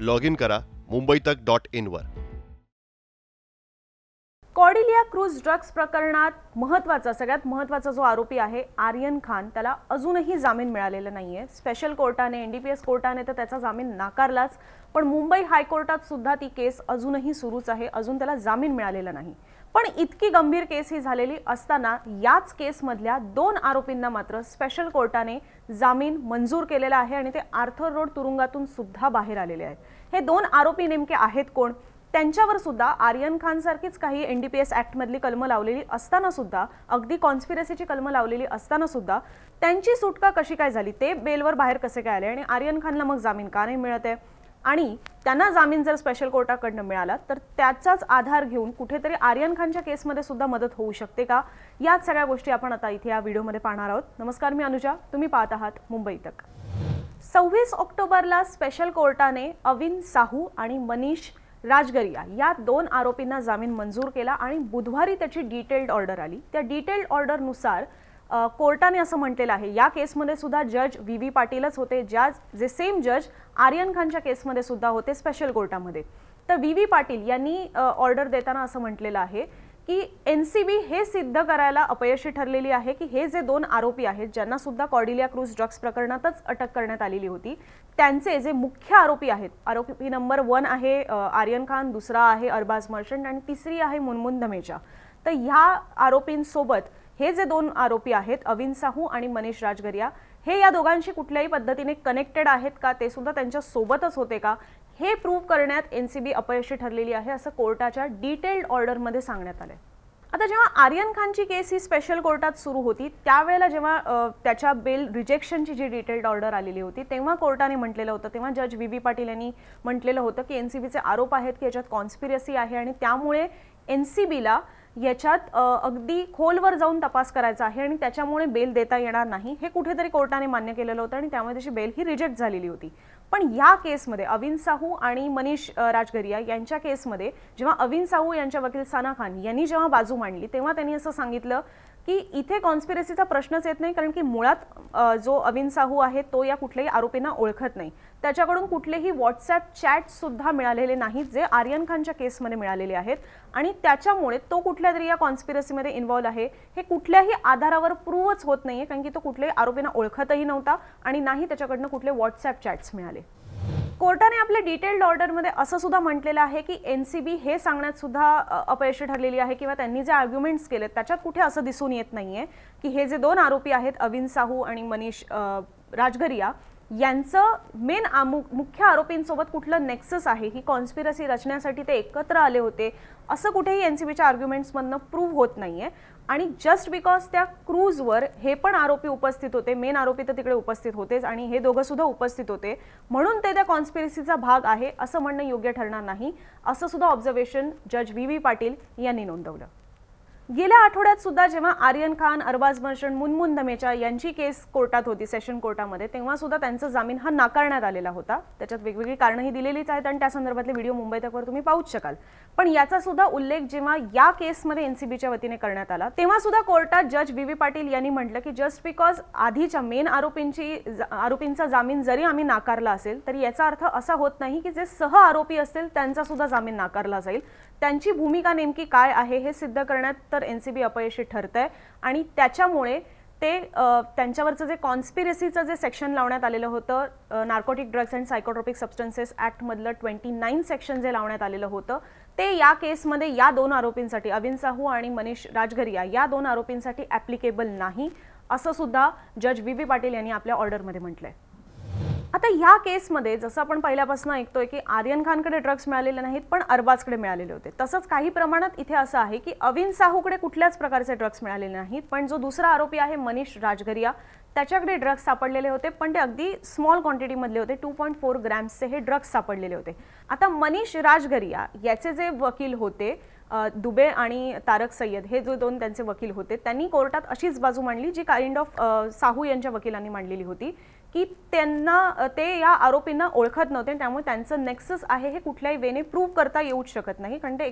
log in करा तक dot वर कॉडिलिया क्रूज ड्रग्स प्रकरणात महत्त्वाचा सगळ्यात महत्वाचा जो आरोपी आहे आर्यन खान त्याला अजूनही जामीन मिळालेला नाहीये स्पेशल कोर्टाने एनडीपीएस कोर्टाने तर त्याचा जामीन नाकारलाच पण मुंबई हायकोर्टात सुद्धा ती केस अजूनही सुरूच आहे अजून त्याला जामीन मिळालेला नाही पण इतकी गंभीर केस ही झालेली असताना याच केसमधल्या दोन आरोपींना मात्र स्पेशल कोर्टाने जामीन मंजूर केलेला आहे आणि ते आर्थर रोड तुरुंगातून सुद्धा बाहेर आलेले आहेत हे दोन आरोपी नेमके आहेत कोण त्यांच्यावर सुद्धा आर्यन खान सारखीच काही एन डी पी एस ॲक्टमधली कलम लावलेली असताना सुद्धा अगदी कॉन्स्पिरसीची कलम लावलेली असताना सुद्धा त्यांची सुटका कशी काय झाली ते बेलवर बाहेर कसे काय आले आणि आर्यन खानला मग जामीन का नाही मिळत आहे आणि त्यांना जामीन जर स्पेशल कोर्टाकडनं मिळाला तर त्याचाच आधार घेऊन कुठेतरी आर्यन खानच्या केसमध्ये सुद्धा मदत होऊ शकते का याच सगळ्या गोष्टी आपण आता इथे या व्हिडिओमध्ये पाहणार आहोत नमस्कार मी अनुजा तुम्ही पाहत आहात मुंबई तक सव्वीस ऑक्टोबरला स्पेशल कोर्टाने अविन साहू आणि मनीष राजगरिया या दोन आरोपींना जामीन मंजूर केला आणि बुधवारी त्याची डिटेल्ड ऑर्डर आली त्या डिटेल्ड ऑर्डरनुसार कोर्टाने असं म्हटलेलं आहे या केसमध्ये सुद्धा जज व्ही व्ही पाटीलच होते ज्या जे सेम जज आर्यन खानच्या केसमध्ये सुद्धा होते स्पेशल कोर्टामध्ये तर व्ही व्ही पाटील यांनी ऑर्डर देताना असं म्हटलेलं आहे की एन सी बी हे सिद्ध करायला अपयशी ठरलेली आहे की हे जे दोन आरोपी आहेत ज्यांना सुद्धा कॉर्डिलिया क्रूज ड्रग्स प्रकरणातच अटक करण्यात आलेली होती त्यांचे जे मुख्य आरोपी आहेत आरोपी नंबर वन आहे आर्यन खान दुसरा आहे अरबाज मर्चंट आणि तिसरी आहे मुनमुन धमेजा तर ह्या आरोपींसोबत हे जे दोन आरोपी आहेत अविन साहू आणि मनीष राजगरिया हे या दोघांशी कुठल्याही पद्धतीने कनेक्टेड आहेत का ते सुद्धा त्यांच्या सोबतच होते का हे प्रूव्ह करण्यात एन सी बी अपयशी ठरलेली आहे असं कोर्टाच्या डिटेल्ड ऑर्डरमध्ये सांगण्यात आलंय आता जेव्हा आर्यन खानची केस ही स्पेशल कोर्टात सुरू होती त्यावेळेला जेव्हा त्याच्या बेल रिजेक्शनची जी डिटेल्ड ऑर्डर आलेली होती तेव्हा कोर्टाने म्हटलेलं होतं तेव्हा जज व्ही बी पाटील यांनी म्हटलेलं होतं की एन सी बीचे आरोप आहेत की याच्यात कॉन्स्पिरसी आहे आणि त्यामुळे एन सी बीला याच्यात अगदी खोलवर जाऊन तपास करायचा आहे आणि त्याच्यामुळे बेल देता येणार नाही हे कुठेतरी कोर्टाने मान्य केलेलं होतं आणि त्यामुळे त्याची बेल ही रिजेक्ट झालेली होती पण या केसमध्ये अविन साहू आणि मनीष राजगरिया यांच्या केसमध्ये जेव्हा अविन साहू यांच्या वकील साना खान यांनी जेव्हा बाजू मांडली तेव्हा त्यांनी असं सांगितलं की इथे कॉन्स्पिरसीचा प्रश्नच येत नाही कारण की मुळात जो अविन साहू आहे तो या कुठल्याही आरोपींना ओळखत नाही त्याच्याकडून कुठलेही व्हॉट्सअप चॅट सुद्धा मिळालेले नाहीत जे आर्यन खानच्या केसमध्ये मिळालेले आहेत आणि त्याच्यामुळे तो कुठल्या तरी या कॉन्स्पिरसीमध्ये इन्व्हॉल्व आहे हे कुठल्याही आधारावर प्रूव्हच होत नाही कारण की तो कुठल्याही आरोपींना ओळखतही नव्हता आणि नाही त्याच्याकडनं कुठले व्हॉट्सअप चॅट्स मिळाले कोर्टाने आपल्या डिटेल्ड ऑर्डरमध्ये असं सुद्धा म्हटलेलं आहे की एन सी बी हे सांगण्यात सुद्धा अपयशी ठरलेली आहे किंवा त्यांनी जे आर्ग्युमेंट्स केलेत त्याच्यात कुठे असं दिसून येत नाहीये की हे जे दोन आरोपी आहेत अविन साहू आणि मनीष राजगरिया यांचं मेन मुख्य आरोपींसोबत कुठलं नेक्सस आहे ही कॉन्स्पिरसी रचण्यासाठी ते एकत्र आले होते असं कुठेही एन सी बीच्या आर्ग्युमेंट्समधनं प्रूव्ह होत नाही आहे आणि जस्ट बिकॉज त्या क्रूजवर हे पण आरोपी उपस्थित होते मेन आरोपी तर तिकडे उपस्थित होतेच आणि हे दोघंसुद्धा उपस्थित होते म्हणून ते त्या कॉन्स्पिरसीचा भाग आहे असं म्हणणं योग्य ठरणार नाही असं सुद्धा ऑब्झर्वेशन जज व्ही व्ही पाटील यांनी नोंदवलं गेल्या आठवड्यात सुद्धा जेव्हा आर्यन खान अरबाज मर्शन मुनमुन दमेचा यांची केस कोर्टात होती सेशन कोर्टामध्ये तेव्हा सुद्धा त्यांचा जामीन हा नाकारण्यात आलेला होता त्याच्यात वेगवेगळी कारणंही दिलेलीच आहेत आणि त्या संदर्भातले व्हिडिओ मुंबई तकवर तुम्ही पाहूच शकाल पण याचा सुद्धा उल्लेख जेव्हा या केसमध्ये एनसीबीच्या वतीने करण्यात आला तेव्हा सुद्धा कोर्टात जज व्ही व्ही पाटील यांनी म्हटलं की जस्ट बिकॉज आधीच्या मेन आरोपींची आरोपींचा जामीन जरी आम्ही नाकारला असेल तरी याचा अर्थ असा होत नाही की जे सह आरोपी असतील त्यांचा सुद्धा जामीन नाकारला जाईल त्यांची भूमिका नेमकी काय आहे हे सिद्ध करण्यात तर एन सी बी अपयशी ठरत आहे आणि त्याच्यामुळे ते त्यांच्यावरचं जे कॉन्स्पिरसीचं जे सेक्शन लावण्यात आलेलं होतं narcotic drugs and psychotropic substances ॲक्टमधलं ट्वेंटी नाईन सेक्शन जे लावण्यात आलेलं होतं ते या केसमध्ये या दोन आरोपींसाठी अविन साहू आणि मनीष राजगरिया या दोन आरोपींसाठी ॲप्लिकेबल नाही असं सुद्धा जज व्ही पाटील यांनी आपल्या ऑर्डरमध्ये म्हटलं आता ह्या केसमध्ये जसं आपण पहिल्यापासून ऐकतोय की आर्यन खानकडे ड्रग्स मिळालेले नाहीत पण अरबाजकडे मिळालेले होते तसंच काही प्रमाणात इथे असं आहे की अविन साहूकडे कुठल्याच प्रकारचे ड्रग्स मिळालेले नाहीत पण जो दुसरा आरोपी आहे मनीष राजगरिया त्याच्याकडे ड्रग्स सापडलेले होते पण ते अगदी स्मॉल क्वांटिटीमधले होते टू पॉईंट फोर ग्रॅम्सचे हे ड्रग्स सापडलेले होते आता मनीष राजगरिया याचे जे वकील होते दुबे आणि तारक सय्यद हे जो दोन त्यांचे वकील होते त्यांनी कोर्टात अशीच बाजू मांडली जी काइंड ऑफ साहू यांच्या वकिलांनी मांडलेली होती की त्यांना ते या आरोपींना ओळखत नव्हते त्यामुळे त्यांचं नेक्सस आहे हे कुठल्याही वेने प्रूव्ह करता येऊच शकत नाही कारण ते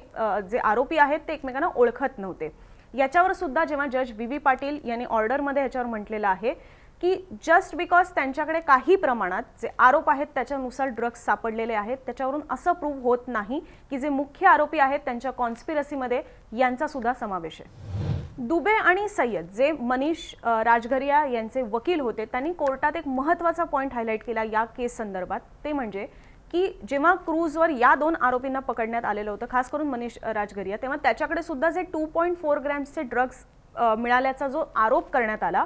जे आरोपी आहेत ते एकमेकांना ओळखत नव्हते याच्यावर सुद्धा जेव्हा जज व्ही व्ही पाटील यांनी ऑर्डरमध्ये याच्यावर म्हटलेलं आहे की जस्ट बिकॉज त्यांच्याकडे काही प्रमाणात जे आरोप आहेत त्याच्यानुसार ड्रग्ज सापडलेले आहेत त्याच्यावरून असं प्रूव्ह होत नाही की जे मुख्य आरोपी आहेत त्यांच्या कॉन्स्पिरसीमध्ये यांचा सुद्धा समावेश आहे दुबे आणि सय्यद जे मनीष राजघरिया यांचे वकील होते त्यांनी कोर्टात एक महत्त्वाचा पॉईंट हायलाईट केला या केस संदर्भात ते म्हणजे की जेव्हा क्रूजवर या दोन आरोपींना पकडण्यात आलेलं होतं खास करून मनीष राजगरिया तेव्हा त्याच्याकडे सुद्धा जे टू पॉईंट फोर ग्रॅम्सचे ड्रग्ज मिळाल्याचा जो आरोप करण्यात आला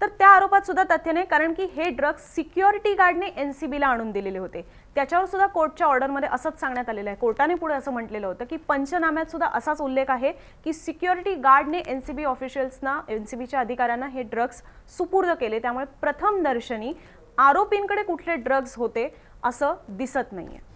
तर त्या आरोपात सुद्धा तथ्य नाही कारण की हे ड्रग्स सिक्युरिटी गार्डने एन सी बीला आणून दिलेले होते त्याच्यावर सुद्धा कोर्टच्या ऑर्डरमध्ये असंच सांगण्यात आलेलं आहे कोर्टाने पुढे असं म्हटलेलं होतं की पंचनाम्यात सुद्धा असाच उल्लेख आहे की सिक्युरिटी गार्डने एन सी बी ऑफिशियल्सना एन सी बीच्या अधिकाऱ्यांना हे ड्रग्स सुपूर्द केले त्यामुळे प्रथमदर्शनी आरोपींकडे कुठले ड्रग्स होते असं दिसत नाही आहे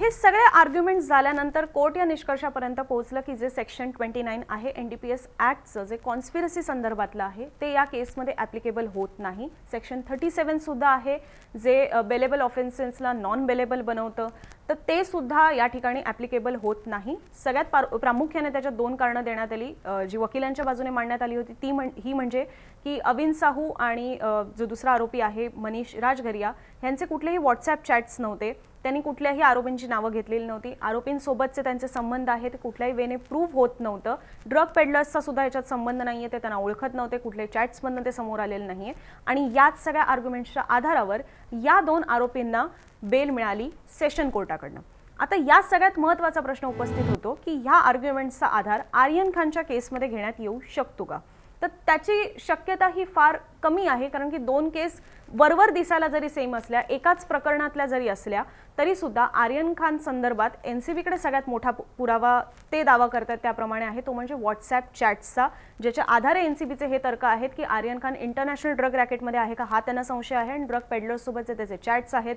हे सगळे आर्ग्युमेंट झाल्यानंतर कोर्ट या निष्कर्षापर्यंत पोहोचलं की जे सेक्शन ट्वेंटी नाईन आहे एन डी पी एस ऍक्टचं जे कॉन्स्पिरसी संदर्भातलं आहे ते या केसमध्ये ॲप्लिकेबल होत नाही सेक्शन थर्टी सुद्धा आहे जे बेलेबल ऑफेन्सेसला नॉन बेलेबल बनवतं तर ते सुद्धा या ठिकाणी ॲप्लिकेबल होत नाही सगळ्यात प्रा प्रामुख्याने त्याच्यात दोन कारणं देण्यात आली जी वकिलांच्या बाजूने मांडण्यात आली होती ती म्हण ही म्हणजे की अविन साहू आणि जो दुसरा आरोपी आहे मनीष राजघरिया यांचे कुठलेही व्हॉट्सॲप चॅट्स नव्हते त्यांनी कुठल्याही आरोपींची नावं घेतलेली नव्हती आरोपींसोबतचे त्यांचे संबंध आहेत कुठल्याही वेने प्रूव्ह होत नव्हतं ड्रग पेडलर्सचा सुद्धा याच्यात संबंध नाही आहे ते त्यांना ओळखत नव्हते कुठले चॅट्समधनं ते समोर आलेले नाही आहे आणि याच सगळ्या आर्ग्युमेंट्सच्या आधारावर या दोन आरोपींना बेल मिळाली सेशन कोर्टात कोर्टाकडनं आता या सगळ्यात महत्त्वाचा प्रश्न उपस्थित होतो की ह्या आर्ग्युमेंटचा आधार आर्यन खानच्या केसमध्ये घेण्यात येऊ शकतो का तर त्याची शक्यता ही फार कमी आहे कारण की दोन केस वरवर दिसायला जरी सेम असल्या एकाच प्रकरणातल्या जरी असल्या तरी सुद्धा आर्यन खान संदर्भात एन सी बीकडे सगळ्यात मोठा पुरावा ते दावा करतात त्याप्रमाणे आहे तो म्हणजे व्हॉट्सॲप चॅट्सचा ज्याच्या आधारे एन सी हे तर्क आहेत की आर्यन खान इंटरनॅशनल ड्रग रॅकेटमध्ये आहे का हा त्यांना संशय आहे आणि ड्रग पेडलर्ससोबतचे त्याचे चॅट्स आहेत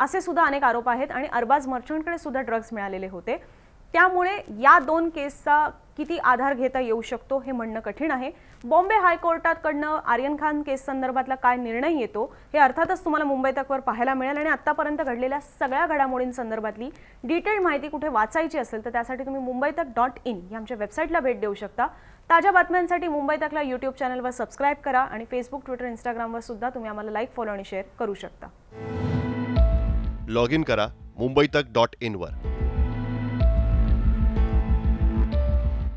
असे सुद्धा अनेक आरोप आहेत आणि अरबाज मर्चंटकडे सुद्धा ड्रग्ज मिळालेले होते त्यामुळे या दोन केसचा किती आधार घेता येऊ शकतो हे म्हणणं कठीण आहे बॉम्बे हायकोर्टाकडनं आर्यन खान केस संदर्भातला काय निर्णय येतो हे अर्थातच तुम्हाला मुंबई तकवर पाहायला मिळेल आणि आत्तापर्यंत घडलेल्या सगळ्या घडामोडींसंदर्भातली डिटेल्ड माहिती कुठे वाचायची असेल तर त्यासाठी तुम्ही मुंबई तक डॉट इन या आमच्या वेबसाईटला भेट देऊ शकता ताज्या बातम्यांसाठी मुंबई तकला यूट्यूब चॅनलवर सबस्क्राईब करा आणि फेसबुक ट्विटर इंस्टाग्रामवर सुद्धा तुम्ही आम्हाला लाईक फॉलो आणि शेअर करू शकता लॉग इन करा मुंबई तक डॉट वर